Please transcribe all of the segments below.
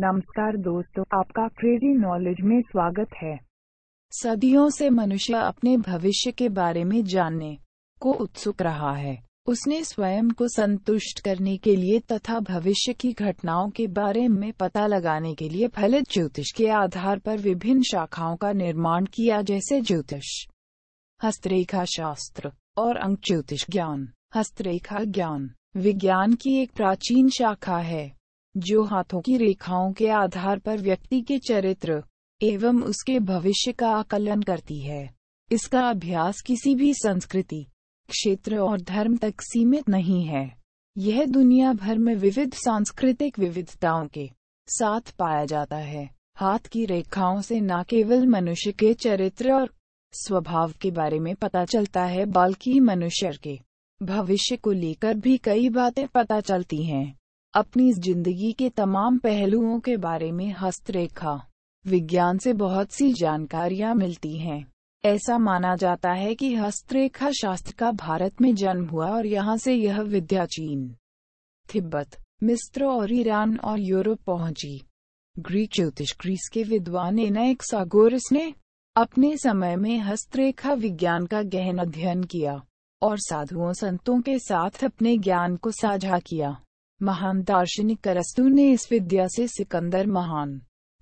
नमस्कार दोस्तों आपका क्रेजी नॉलेज में स्वागत है सदियों से मनुष्य अपने भविष्य के बारे में जानने को उत्सुक रहा है उसने स्वयं को संतुष्ट करने के लिए तथा भविष्य की घटनाओं के बारे में पता लगाने के लिए फलित ज्योतिष के आधार पर विभिन्न शाखाओं का निर्माण किया जैसे ज्योतिष हस्तरेखा शास्त्र और अंक ज्योतिष ज्ञान हस्तरेखा ज्ञान विज्ञान की एक प्राचीन शाखा है जो हाथों की रेखाओं के आधार पर व्यक्ति के चरित्र एवं उसके भविष्य का आकलन करती है इसका अभ्यास किसी भी संस्कृति क्षेत्र और धर्म तक सीमित नहीं है यह दुनिया भर में विविध सांस्कृतिक विविधताओं के साथ पाया जाता है हाथ की रेखाओं से न केवल मनुष्य के चरित्र और स्वभाव के बारे में पता चलता है बल्कि मनुष्य के भविष्य को लेकर भी कई बातें पता चलती हैं अपनी जिंदगी के तमाम पहलुओं के बारे में हस्तरेखा विज्ञान से बहुत सी जानकारियां मिलती हैं ऐसा माना जाता है कि हस्तरेखा शास्त्र का भारत में जन्म हुआ और यहाँ से यह विद्या चीन तिब्बत मिस्र और ईरान और यूरोप पहुंची ग्रीक ज्योतिष ग्रीस के विद्वान एनाक्सागोरस ने अपने समय में हस्तरेखा विज्ञान का गहन अध्ययन किया और साधुओं संतों के साथ अपने ज्ञान को साझा किया महान दार्शनिक करस्तु ने इस विद्या से सिकंदर महान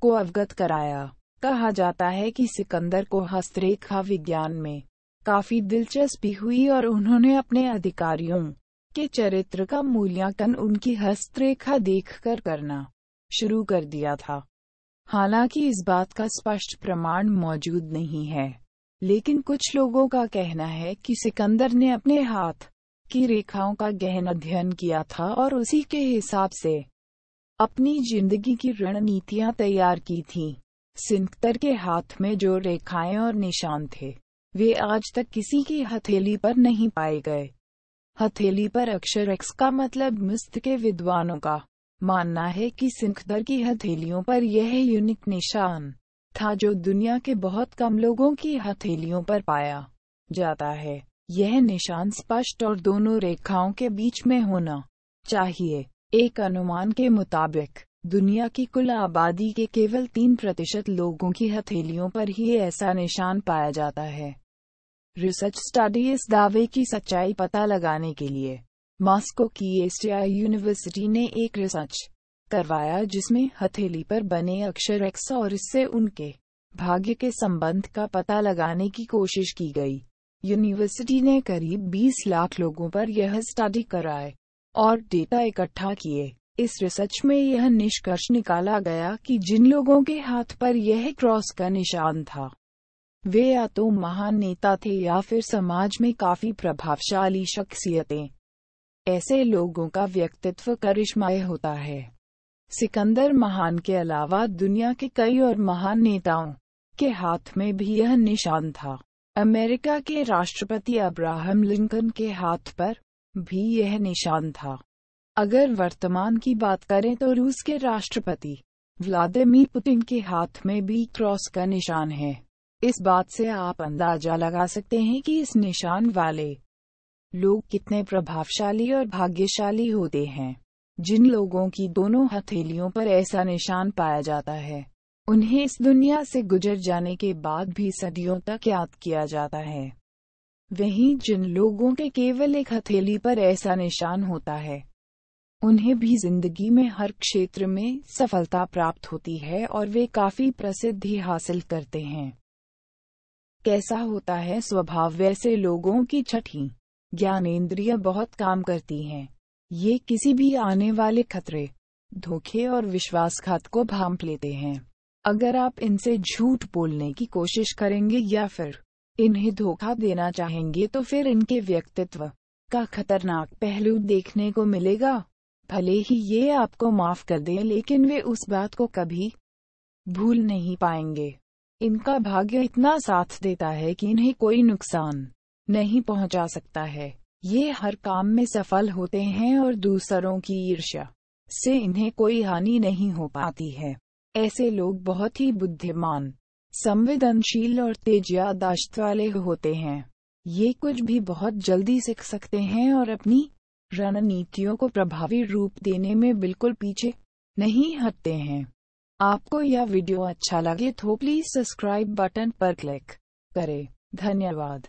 को अवगत कराया कहा जाता है कि सिकंदर को हस्तरेखा विज्ञान में काफी दिलचस्पी हुई और उन्होंने अपने अधिकारियों के चरित्र का मूल्यांकन उनकी हस्तरेखा देखकर करना शुरू कर दिया था हालांकि इस बात का स्पष्ट प्रमाण मौजूद नहीं है लेकिन कुछ लोगों का कहना है कि सिकंदर ने अपने हाथ की रेखाओं का गहन अध्ययन किया था और उसी के हिसाब से अपनी जिंदगी की रणनीतियां तैयार की थी सिंतर के हाथ में जो रेखाएं और निशान थे वे आज तक किसी की हथेली पर नहीं पाए गए हथेली पर अक्षर एक्स का मतलब मिस्त के विद्वानों का मानना है कि सिंखदर की हथेलियों पर यह यूनिक निशान था जो दुनिया के बहुत कम लोगों की हथेलियों पर पाया जाता है यह निशान स्पष्ट और दोनों रेखाओं के बीच में होना चाहिए एक अनुमान के मुताबिक दुनिया की कुल आबादी के केवल तीन प्रतिशत लोगों की हथेलियों पर ही ऐसा निशान पाया जाता है रिसर्च स्टडी इस दावे की सच्चाई पता लगाने के लिए मॉस्को की एशिया यूनिवर्सिटी ने एक रिसर्च करवाया जिसमें हथेली पर बने अक्षर एक्स और इससे उनके भाग्य के संबंध का पता लगाने की कोशिश की गई यूनिवर्सिटी ने करीब 20 लाख लोगों पर यह स्टडी कराए और डेटा इकट्ठा किए इस रिसर्च में यह निष्कर्ष निकाला गया कि जिन लोगों के हाथ पर यह क्रॉस का निशान था वे या तो महान नेता थे या फिर समाज में काफी प्रभावशाली शख्सियतें ऐसे लोगों का व्यक्तित्व करिश्माय होता है सिकंदर महान के अलावा दुनिया के कई और महान नेताओं के हाथ में भी यह निशान था अमेरिका के राष्ट्रपति अब्राहम लिंकन के हाथ पर भी यह निशान था अगर वर्तमान की बात करें तो रूस के राष्ट्रपति व्लादिमीर पुतिन के हाथ में भी क्रॉस का निशान है इस बात से आप अंदाजा लगा सकते हैं कि इस निशान वाले लोग कितने प्रभावशाली और भाग्यशाली होते हैं जिन लोगों की दोनों हथेलियों पर ऐसा निशान पाया जाता है उन्हें इस दुनिया से गुजर जाने के बाद भी सदियों तक याद किया जाता है वहीं जिन लोगों के केवल एक हथेली पर ऐसा निशान होता है उन्हें भी जिंदगी में हर क्षेत्र में सफलता प्राप्त होती है और वे काफी प्रसिद्धि हासिल करते हैं कैसा होता है स्वभाव वैसे लोगों की छठी ज्ञानेन्द्रिय बहुत काम करती हैं ये किसी भी आने वाले खतरे धोखे और विश्वासघात को भांप लेते हैं अगर आप इनसे झूठ बोलने की कोशिश करेंगे या फिर इन्हें धोखा देना चाहेंगे तो फिर इनके व्यक्तित्व का खतरनाक पहलू देखने को मिलेगा भले ही ये आपको माफ कर दें लेकिन वे उस बात को कभी भूल नहीं पाएंगे इनका भाग्य इतना साथ देता है कि इन्हें कोई नुकसान नहीं पहुंचा सकता है ये हर काम में सफल होते हैं और दूसरों की ईर्ष्या से इन्हें कोई हानि नहीं हो पाती है ऐसे लोग बहुत ही बुद्धिमान संवेदनशील और तेज यादाश्त वाले होते हैं ये कुछ भी बहुत जल्दी सीख सकते हैं और अपनी रणनीतियों को प्रभावी रूप देने में बिल्कुल पीछे नहीं हटते हैं आपको यह वीडियो अच्छा लगे तो प्लीज सब्सक्राइब बटन पर क्लिक करें धन्यवाद